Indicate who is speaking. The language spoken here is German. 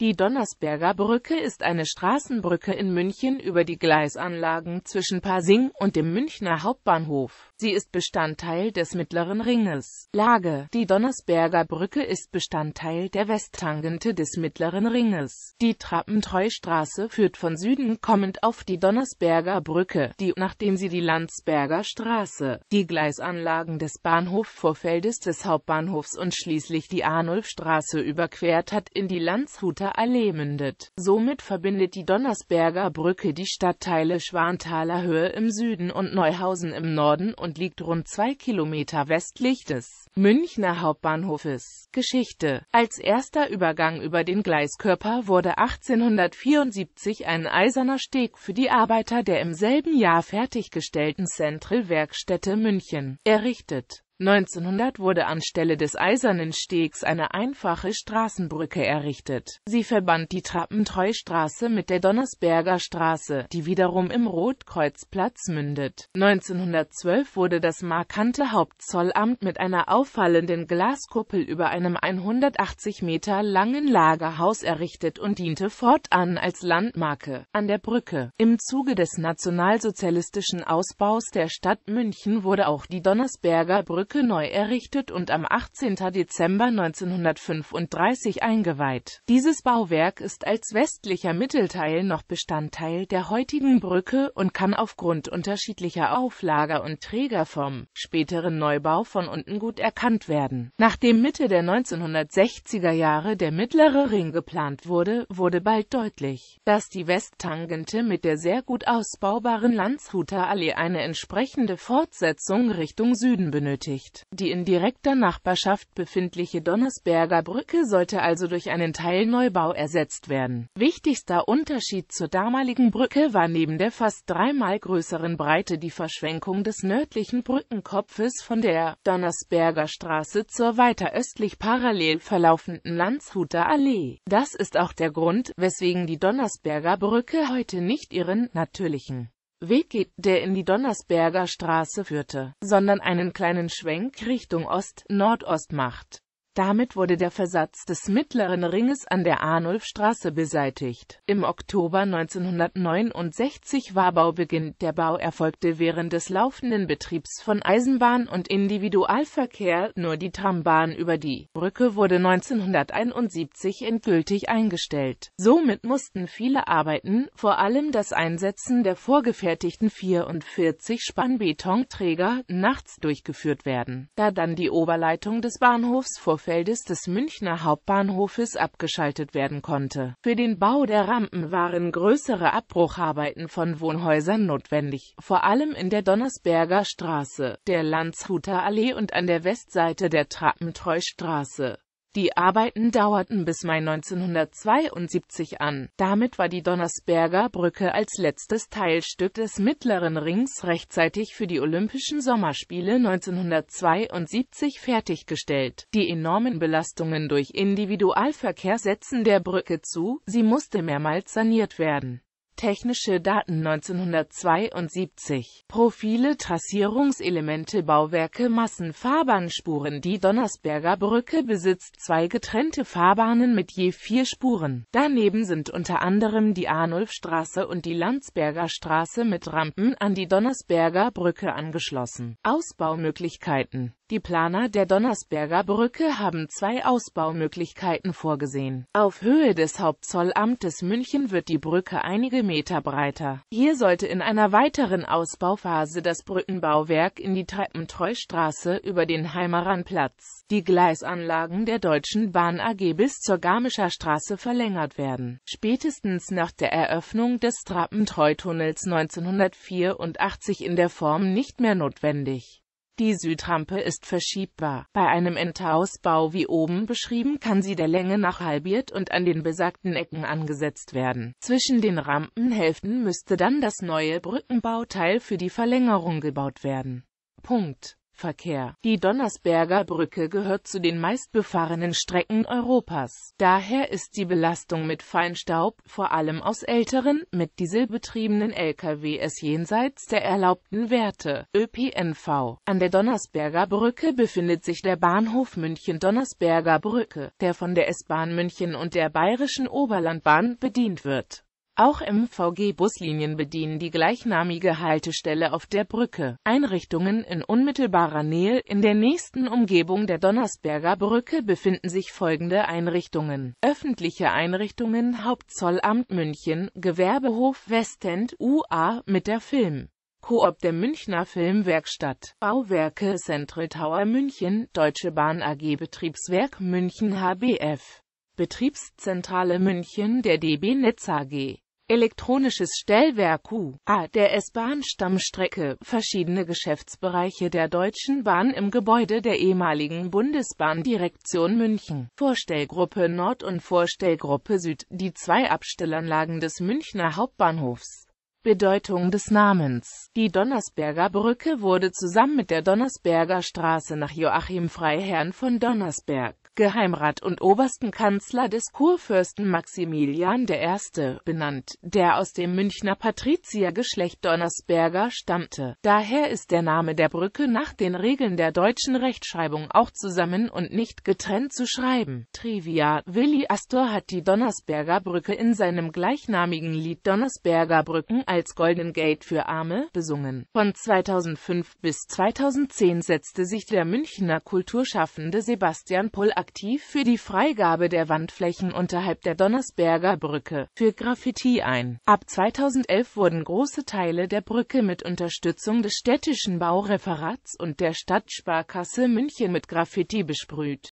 Speaker 1: Die Donnersberger Brücke ist eine Straßenbrücke in München über die Gleisanlagen zwischen Pasing und dem Münchner Hauptbahnhof Sie ist Bestandteil des Mittleren Ringes. Lage Die Donnersberger Brücke ist Bestandteil der Westtangente des Mittleren Ringes. Die Trappentreustraße führt von Süden kommend auf die Donnersberger Brücke, die, nachdem sie die Landsberger Straße, die Gleisanlagen des Bahnhofvorfeldes des Hauptbahnhofs und schließlich die Arnulfstraße überquert hat, in die Landshuter Allee mündet. Somit verbindet die Donnersberger Brücke die Stadtteile Schwanthaler Höhe im Süden und Neuhausen im Norden und und liegt rund zwei Kilometer westlich des Münchner Hauptbahnhofes. Geschichte Als erster Übergang über den Gleiskörper wurde 1874 ein eiserner Steg für die Arbeiter der im selben Jahr fertiggestellten Centralwerkstätte München errichtet 1900 wurde anstelle des Eisernen Stegs eine einfache Straßenbrücke errichtet. Sie verband die Trappentreustraße mit der Donnersberger Straße, die wiederum im Rotkreuzplatz mündet. 1912 wurde das markante Hauptzollamt mit einer auffallenden Glaskuppel über einem 180 Meter langen Lagerhaus errichtet und diente fortan als Landmarke an der Brücke. Im Zuge des nationalsozialistischen Ausbaus der Stadt München wurde auch die Donnersberger Brücke Brücke neu errichtet und am 18. Dezember 1935 eingeweiht. Dieses Bauwerk ist als westlicher Mittelteil noch Bestandteil der heutigen Brücke und kann aufgrund unterschiedlicher Auflager und Träger vom späteren Neubau von unten gut erkannt werden. Nachdem Mitte der 1960er Jahre der mittlere Ring geplant wurde, wurde bald deutlich, dass die Westtangente mit der sehr gut ausbaubaren Landshuter Allee eine entsprechende Fortsetzung Richtung Süden benötigt erreicht. Die in direkter Nachbarschaft befindliche Donnersberger Brücke sollte also durch einen Teilneubau ersetzt werden. Wichtigster Unterschied zur damaligen Brücke war neben der fast dreimal größeren Breite die Verschwenkung des nördlichen Brückenkopfes von der Donnersberger Straße zur weiter östlich parallel verlaufenden Landshuter Allee. Das ist auch der Grund, weswegen die Donnersberger Brücke heute nicht ihren natürlichen Weg geht, der in die Donnersberger Straße führte, sondern einen kleinen Schwenk Richtung Ost-Nordost macht damit wurde der Versatz des Mittleren Ringes an der Arnulfstraße beseitigt. Im Oktober 1969 war Baubeginn. Der Bau erfolgte während des laufenden Betriebs von Eisenbahn und Individualverkehr, nur die Trambahn über die Brücke wurde 1971 endgültig eingestellt. Somit mussten viele Arbeiten, vor allem das Einsetzen der vorgefertigten 44 Spannbetonträger, nachts durchgeführt werden, da dann die Oberleitung des Bahnhofs vor Spielfeldes des Münchner Hauptbahnhofes abgeschaltet werden konnte. Für den Bau der Rampen waren größere Abbrucharbeiten von Wohnhäusern notwendig, vor allem in der Donnersberger Straße, der Landshuter Allee und an der Westseite der Trappentreustraße die Arbeiten dauerten bis Mai 1972 an. Damit war die Donnersberger Brücke als letztes Teilstück des Mittleren Rings rechtzeitig für die Olympischen Sommerspiele 1972 fertiggestellt. Die enormen Belastungen durch Individualverkehr setzen der Brücke zu, sie musste mehrmals saniert werden Technische Daten 1972 Profile Trassierungselemente Bauwerke Massenfahrbahnspuren Die Donnersberger Brücke besitzt zwei getrennte Fahrbahnen mit je vier Spuren. Daneben sind unter anderem die Arnulfstraße und die Landsberger Straße mit Rampen an die Donnersberger Brücke angeschlossen. Ausbaumöglichkeiten die Planer der Donnersberger Brücke haben zwei Ausbaumöglichkeiten vorgesehen. Auf Höhe des Hauptzollamtes München wird die Brücke einige Meter breiter. Hier sollte in einer weiteren Ausbauphase das Brückenbauwerk in die Treppentreustraße über den Heimeranplatz, die Gleisanlagen der Deutschen Bahn AG bis zur Garmischer Straße verlängert werden. Spätestens nach der Eröffnung des Trappentreutunnels 1984 in der Form nicht mehr notwendig. Die Südrampe ist verschiebbar. Bei einem Endhausbau wie oben beschrieben kann sie der Länge nach halbiert und an den besagten Ecken angesetzt werden. Zwischen den Rampenhälften müsste dann das neue Brückenbauteil für die Verlängerung gebaut werden. Punkt. Verkehr. Die Donnersberger Brücke gehört zu den meistbefahrenen Strecken Europas. Daher ist die Belastung mit Feinstaub, vor allem aus älteren, mit Diesel dieselbetriebenen LKWs jenseits der erlaubten Werte. ÖPNV. An der Donnersberger Brücke befindet sich der Bahnhof München-Donnersberger Brücke, der von der S-Bahn München und der Bayerischen Oberlandbahn bedient wird. Auch MVG-Buslinien bedienen die gleichnamige Haltestelle auf der Brücke. Einrichtungen in unmittelbarer Nähe in der nächsten Umgebung der Donnersberger Brücke befinden sich folgende Einrichtungen. Öffentliche Einrichtungen Hauptzollamt München, Gewerbehof Westend, UA mit der Film. Koop der Münchner Filmwerkstatt, Bauwerke Central Tower München, Deutsche Bahn AG Betriebswerk München HBF, Betriebszentrale München der DB Netz AG elektronisches Stellwerk U.A. der S-Bahn-Stammstrecke, verschiedene Geschäftsbereiche der Deutschen Bahn im Gebäude der ehemaligen Bundesbahndirektion München, Vorstellgruppe Nord und Vorstellgruppe Süd, die zwei Abstellanlagen des Münchner Hauptbahnhofs. Bedeutung des Namens Die Donnersberger Brücke wurde zusammen mit der Donnersberger Straße nach Joachim Freiherrn von Donnersberg Geheimrat und obersten Kanzler des Kurfürsten Maximilian I. benannt, der aus dem Münchner Patriziergeschlecht Donnersberger stammte. Daher ist der Name der Brücke nach den Regeln der deutschen Rechtschreibung auch zusammen und nicht getrennt zu schreiben. Trivia Willi Astor hat die Donnersberger Brücke in seinem gleichnamigen Lied Donnersberger Brücken als Golden Gate für Arme besungen. Von 2005 bis 2010 setzte sich der Münchner Kulturschaffende Sebastian Pohl aktiv für die Freigabe der Wandflächen unterhalb der Donnersberger Brücke für Graffiti ein. Ab 2011 wurden große Teile der Brücke mit Unterstützung des städtischen Baureferats und der Stadtsparkasse München mit Graffiti besprüht